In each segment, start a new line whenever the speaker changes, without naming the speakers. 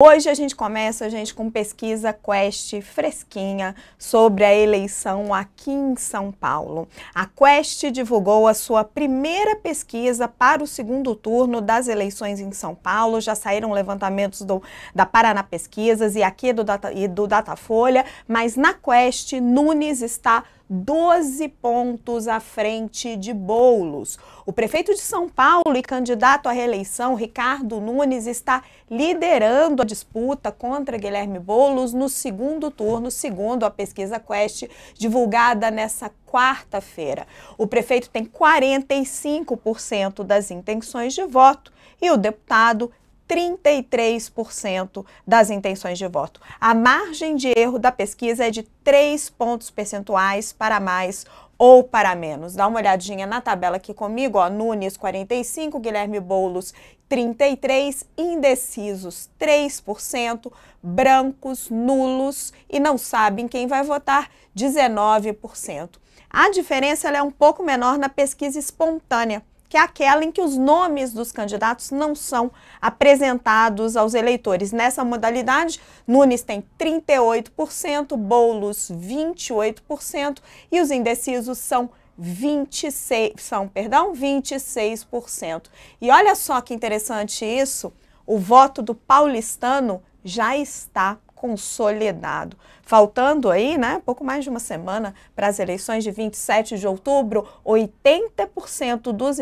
Hoje a gente começa, gente, com pesquisa Quest fresquinha sobre a eleição aqui em São Paulo. A Quest divulgou a sua primeira pesquisa para o segundo turno das eleições em São Paulo. Já saíram levantamentos do, da Paraná Pesquisas e aqui do, Data, do Datafolha, mas na Quest, Nunes está 12 pontos à frente de Bolos. O prefeito de São Paulo e candidato à reeleição, Ricardo Nunes, está liderando a disputa contra Guilherme Bolos no segundo turno, segundo a pesquisa Quest, divulgada nessa quarta-feira. O prefeito tem 45% das intenções de voto e o deputado 33% das intenções de voto. A margem de erro da pesquisa é de 3 pontos percentuais para mais ou para menos. Dá uma olhadinha na tabela aqui comigo, ó, Nunes 45, Guilherme Boulos 33, indecisos 3%, brancos, nulos e não sabem quem vai votar 19%. A diferença é um pouco menor na pesquisa espontânea, que é aquela em que os nomes dos candidatos não são apresentados aos eleitores. Nessa modalidade, Nunes tem 38%, Boulos 28% e os indecisos são 26, são, perdão, 26%. E olha só que interessante isso, o voto do paulistano já está consolidado. Faltando aí, né, pouco mais de uma semana para as eleições de 27 de outubro, 80% dos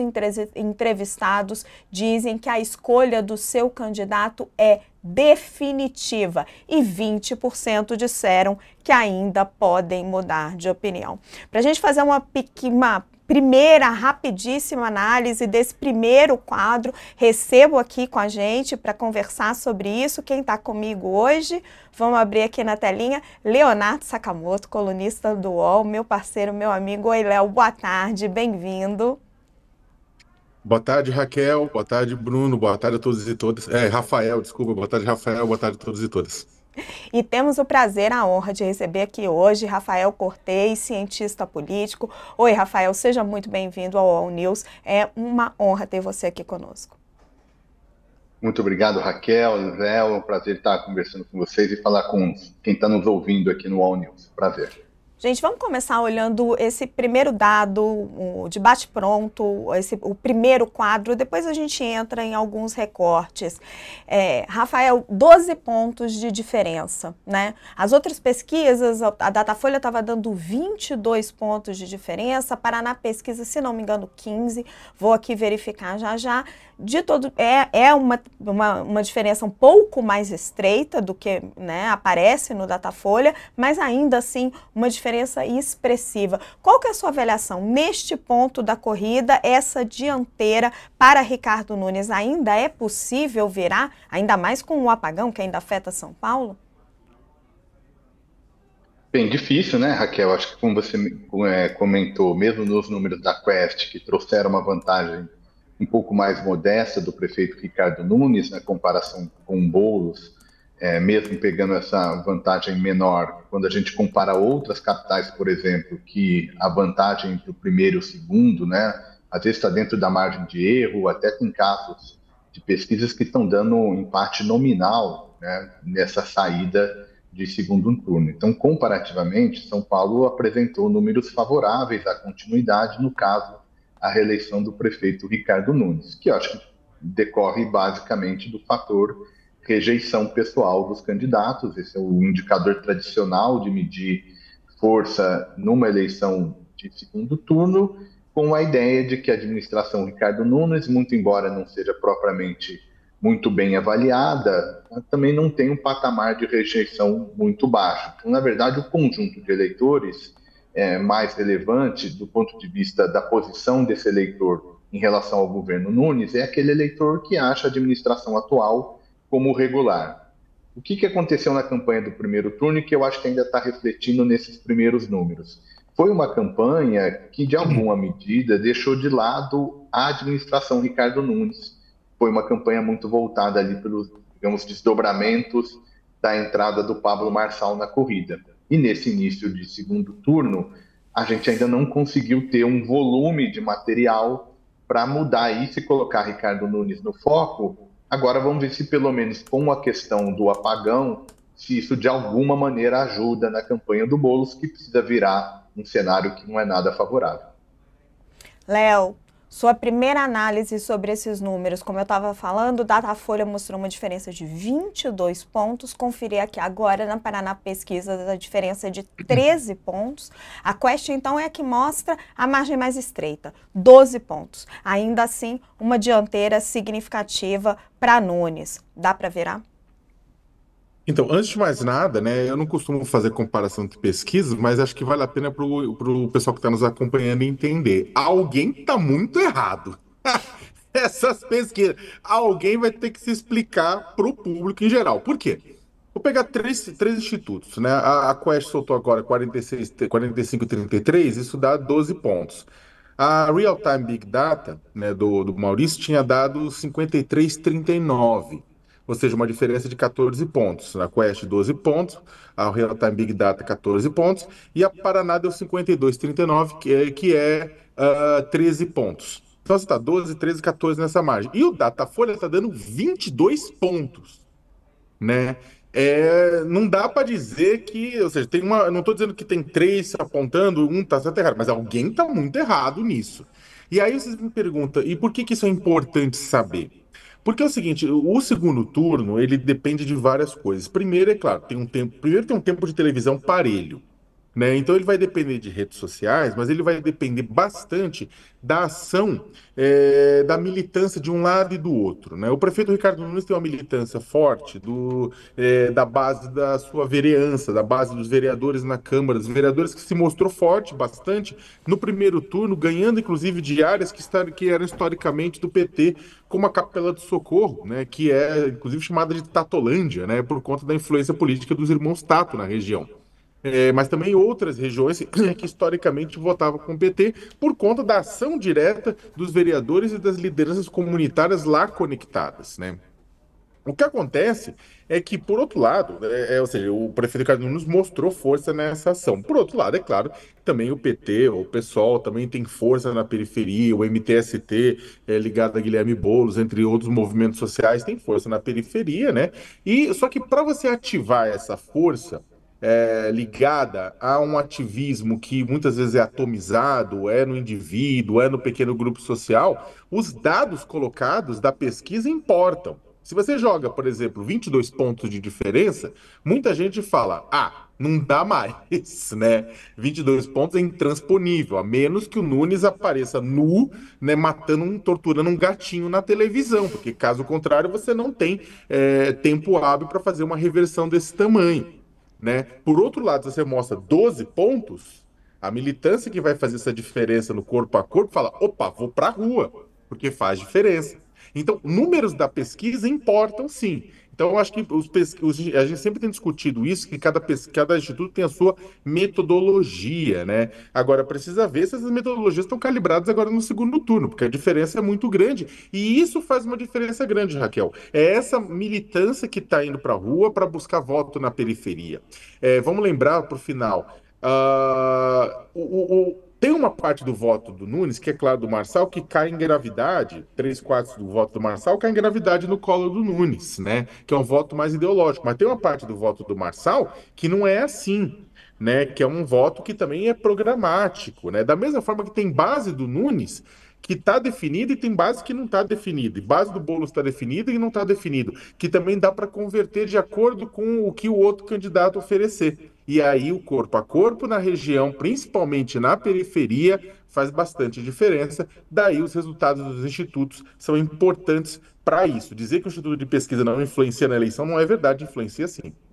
entrevistados dizem que a escolha do seu candidato é definitiva e 20% disseram que ainda podem mudar de opinião. Para a gente fazer uma, pequena, primeira, rapidíssima análise desse primeiro quadro. Recebo aqui com a gente para conversar sobre isso. Quem está comigo hoje, vamos abrir aqui na telinha, Leonardo Sakamoto, colunista do UOL, meu parceiro, meu amigo. Oi, Léo, boa tarde, bem-vindo.
Boa tarde, Raquel. Boa tarde, Bruno. Boa tarde a todos e todas. É, Rafael, desculpa. Boa tarde, Rafael. Boa tarde a todos e todas.
E temos o prazer, a honra de receber aqui hoje Rafael Cortez, cientista político. Oi, Rafael, seja muito bem-vindo ao All News. É uma honra ter você aqui conosco.
Muito obrigado, Raquel, Zé. É um prazer estar conversando com vocês e falar com quem está nos ouvindo aqui no All News. Prazer.
Gente, vamos começar olhando esse primeiro dado, o de bate-pronto, o primeiro quadro, depois a gente entra em alguns recortes. É, Rafael, 12 pontos de diferença, né? As outras pesquisas, a Datafolha estava dando 22 pontos de diferença, Paraná Pesquisa, se não me engano, 15, vou aqui verificar já já. De todo, é, é uma, uma, uma diferença um pouco mais estreita do que né, aparece no Datafolha, mas ainda assim uma diferença diferença expressiva. Qual que é a sua avaliação neste ponto da corrida? Essa dianteira para Ricardo Nunes ainda é possível virar, ainda mais com o apagão que ainda afeta São Paulo?
Bem difícil, né, Raquel? Acho que como você é, comentou, mesmo nos números da Quest, que trouxeram uma vantagem um pouco mais modesta do prefeito Ricardo Nunes, na comparação com Boulos, é, mesmo pegando essa vantagem menor, quando a gente compara outras capitais, por exemplo, que a vantagem entre o primeiro e o segundo, né, às vezes está dentro da margem de erro, até tem casos de pesquisas que estão dando um empate nominal né, nessa saída de segundo turno. Então, comparativamente, São Paulo apresentou números favoráveis à continuidade, no caso, a reeleição do prefeito Ricardo Nunes, que eu acho que decorre basicamente do fator rejeição pessoal dos candidatos. Esse é o indicador tradicional de medir força numa eleição de segundo turno, com a ideia de que a administração Ricardo Nunes, muito embora não seja propriamente muito bem avaliada, também não tem um patamar de rejeição muito baixo. Então, na verdade, o conjunto de eleitores é mais relevante do ponto de vista da posição desse eleitor em relação ao governo Nunes é aquele eleitor que acha a administração atual como regular. O que, que aconteceu na campanha do primeiro turno e que eu acho que ainda está refletindo nesses primeiros números? Foi uma campanha que, de alguma uhum. medida, deixou de lado a administração Ricardo Nunes. Foi uma campanha muito voltada ali pelos, digamos, desdobramentos da entrada do Pablo Marçal na corrida. E nesse início de segundo turno, a gente ainda não conseguiu ter um volume de material para mudar isso e colocar Ricardo Nunes no foco Agora vamos ver se pelo menos com a questão do apagão, se isso de alguma maneira ajuda na campanha do Bolos, que precisa virar um cenário que não é nada favorável.
Léo, sua primeira análise sobre esses números, como eu estava falando, o Datafolha mostrou uma diferença de 22 pontos. Conferi aqui agora na Paraná Pesquisa a diferença de 13 uhum. pontos. A Quest, então, é a que mostra a margem mais estreita, 12 pontos. Ainda assim, uma dianteira significativa para Nunes. Dá para virar?
Então, antes de mais nada, né, eu não costumo fazer comparação de pesquisas, mas acho que vale a pena para o pessoal que está nos acompanhando entender. Alguém está muito errado. Essas pesquisas. Alguém vai ter que se explicar para o público em geral. Por quê? Vou pegar três, três institutos. Né? A, a Quest soltou agora 46, 45,33, isso dá 12 pontos. A Real Time Big Data, né, do, do Maurício, tinha dado 53,39 ou seja, uma diferença de 14 pontos. Na Quest, 12 pontos, a Real Time Big Data, 14 pontos, e a Paraná deu 52,39, que é, que é uh, ah, 13 pontos. Então você está 12, 13, 14 nessa margem. E o Datafolha está dando 22 pontos, né? É, não dá para dizer que, ou seja, tem uma, não estou dizendo que tem três apontando, um está certo errado, mas alguém está muito errado nisso. E aí vocês me perguntam, e por que, que isso é importante saber? Porque é o seguinte, o segundo turno, ele depende de várias coisas. Primeiro, é claro, tem um tempo, primeiro tem um tempo de televisão parelho. Né? Então ele vai depender de redes sociais, mas ele vai depender bastante da ação é, da militância de um lado e do outro. Né? O prefeito Ricardo Nunes tem uma militância forte do, é, da base da sua vereança, da base dos vereadores na Câmara, dos vereadores que se mostrou forte bastante no primeiro turno, ganhando inclusive de áreas que, está, que eram historicamente do PT, como a Capela do Socorro, né? que é inclusive chamada de Tatolândia, né? por conta da influência política dos irmãos Tato na região é, mas também outras regiões que historicamente votavam com o PT por conta da ação direta dos vereadores e das lideranças comunitárias lá conectadas, né? O que acontece é que, por outro lado, é, é, ou seja, o prefeito Ricardo Nunes mostrou força nessa ação. Por outro lado, é claro, também o PT, o PSOL, também tem força na periferia, o MTST, é, ligado a Guilherme Boulos, entre outros movimentos sociais, tem força na periferia, né? E Só que para você ativar essa força, é, ligada a um ativismo que muitas vezes é atomizado, é no indivíduo, é no pequeno grupo social, os dados colocados da pesquisa importam. Se você joga, por exemplo, 22 pontos de diferença, muita gente fala: ah, não dá mais, né? 22 pontos é intransponível, a menos que o Nunes apareça nu, né, matando, um, torturando um gatinho na televisão, porque caso contrário você não tem é, tempo hábil para fazer uma reversão desse tamanho. Né? Por outro lado, se você mostra 12 pontos, a militância que vai fazer essa diferença no corpo a corpo fala: opa, vou para a rua, porque faz diferença. Então, números da pesquisa importam sim. Então, acho que os a gente sempre tem discutido isso, que cada, pes... cada instituto tem a sua metodologia, né? Agora, precisa ver se essas metodologias estão calibradas agora no segundo turno, porque a diferença é muito grande. E isso faz uma diferença grande, Raquel. É essa militância que está indo para a rua para buscar voto na periferia. É, vamos lembrar, para ah, o final, o tem uma parte do voto do Nunes, que é claro do Marçal, que cai em gravidade, três quartos do voto do Marçal cai em gravidade no colo do Nunes, né? Que é um voto mais ideológico. Mas tem uma parte do voto do Marçal que não é assim, né? Que é um voto que também é programático, né? Da mesma forma que tem base do Nunes, que está definida e tem base que não está definida. E base do bolo está definida e não está definido. Que também dá para converter de acordo com o que o outro candidato oferecer. E aí o corpo a corpo na região, principalmente na periferia, faz bastante diferença. Daí os resultados dos institutos são importantes para isso. Dizer que o instituto de pesquisa não influencia na eleição não é verdade, influencia
sim.